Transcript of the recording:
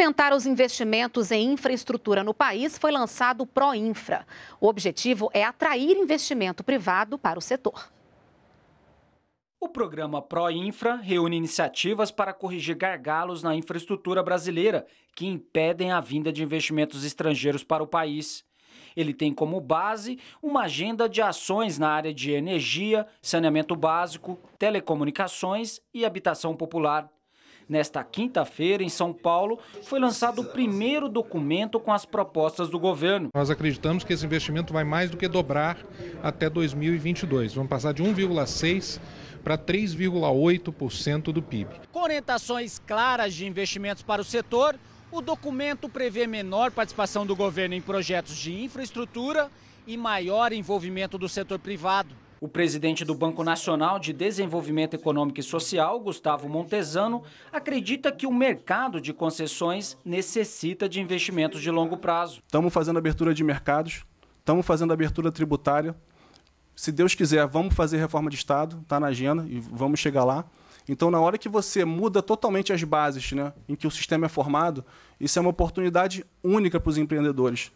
aumentar os investimentos em infraestrutura no país, foi lançado o Proinfra. O objetivo é atrair investimento privado para o setor. O programa Proinfra reúne iniciativas para corrigir gargalos na infraestrutura brasileira que impedem a vinda de investimentos estrangeiros para o país. Ele tem como base uma agenda de ações na área de energia, saneamento básico, telecomunicações e habitação popular. Nesta quinta-feira, em São Paulo, foi lançado o primeiro documento com as propostas do governo. Nós acreditamos que esse investimento vai mais do que dobrar até 2022. Vamos passar de 1,6 para 3,8% do PIB. Com orientações claras de investimentos para o setor, o documento prevê menor participação do governo em projetos de infraestrutura e maior envolvimento do setor privado. O presidente do Banco Nacional de Desenvolvimento Econômico e Social, Gustavo Montesano, acredita que o mercado de concessões necessita de investimentos de longo prazo. Estamos fazendo abertura de mercados, estamos fazendo abertura tributária. Se Deus quiser, vamos fazer reforma de Estado, está na agenda e vamos chegar lá. Então, na hora que você muda totalmente as bases né, em que o sistema é formado, isso é uma oportunidade única para os empreendedores.